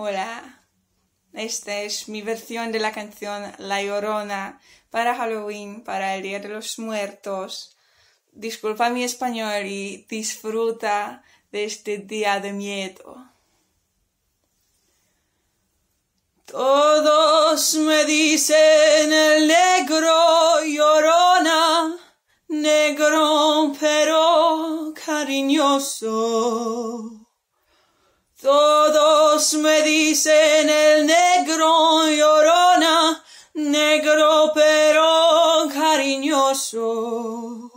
Hola, esta es mi versión de la canción La Llorona para Halloween, para el Día de los Muertos. Disculpa mi español y disfruta de este día de miedo. Todos me dicen el negro llorona, negro pero cariñoso me dicen el negro llorona, negro pero cariñoso.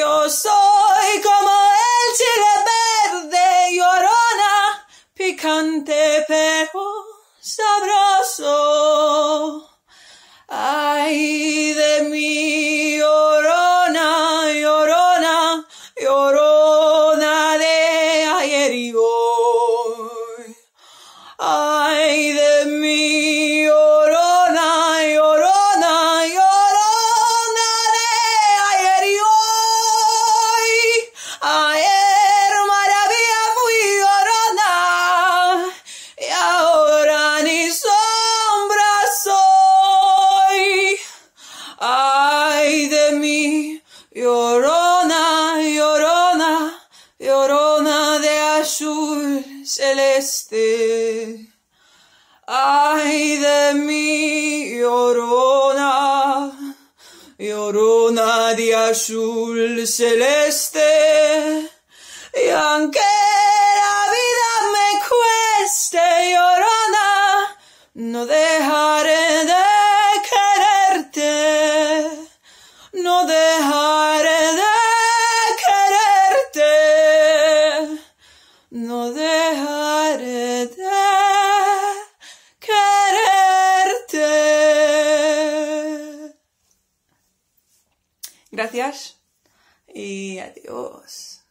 Yo soy como el chile verde, llorona, picante pero sabroso. Llorona, llorona, llorona de azul celeste. Ay de mí, llorona, llorona de azul celeste. Y aunque la vida me cueste, llorona, no dejaré de quererte, no dejaré No dejaré de quererte. Gracias y adiós.